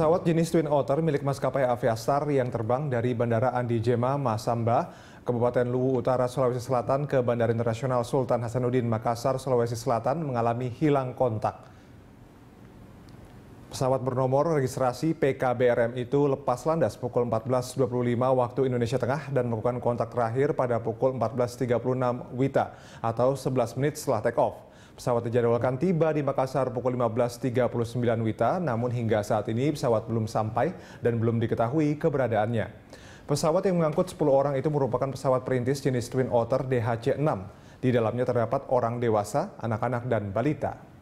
Pesawat jenis Twin Otter milik maskapai Aviastar yang terbang dari Bandara Andi Jema, Masamba, Kabupaten Luwu Utara, Sulawesi Selatan ke Bandara Internasional Sultan Hasanuddin Makassar, Sulawesi Selatan mengalami hilang kontak. Pesawat bernomor registrasi PKBRM itu lepas landas pukul 14.25 waktu Indonesia Tengah dan melakukan kontak terakhir pada pukul 14.36 WITA atau 11 menit setelah take off. Pesawat dijadwalkan tiba di Makassar pukul 15.39 WITA, namun hingga saat ini pesawat belum sampai dan belum diketahui keberadaannya. Pesawat yang mengangkut 10 orang itu merupakan pesawat perintis jenis Twin Otter DHC-6. Di dalamnya terdapat orang dewasa, anak-anak, dan balita.